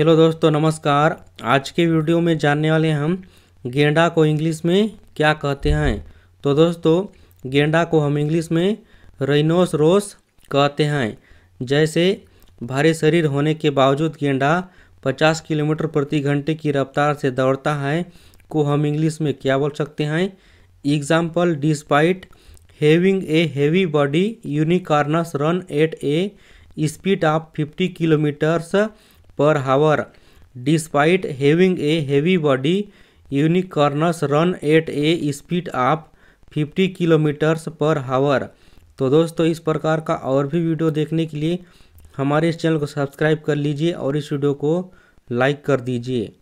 hello दोस्तों नमस्कार आज के वीडियो में जानने वाले हम गेंडा को इंग्लिश में क्या कहते हैं तो दोस्तों गेंडा को हम इंग्लिश में रेनोस रोस कहते हैं जैसे भारी शरीर होने के बावजूद गेंडा 50 किलोमीटर प्रति घंटे की रफ्तार से दौड़ता है को हम इंग्लिश में क्या बोल सकते हैं example despite having a heavy body unicorns run at a speed of 50 kilometres per hour despite having a heavy body unicorns run at a speed of 50 kilometres per hour तो दोस्तों इस प्रकार का और भी वीडियो देखने के लिए हमारे इस चैनल को सब्सक्राइब कर लीजिए और इस वीडियो को लाइक कर दीजिए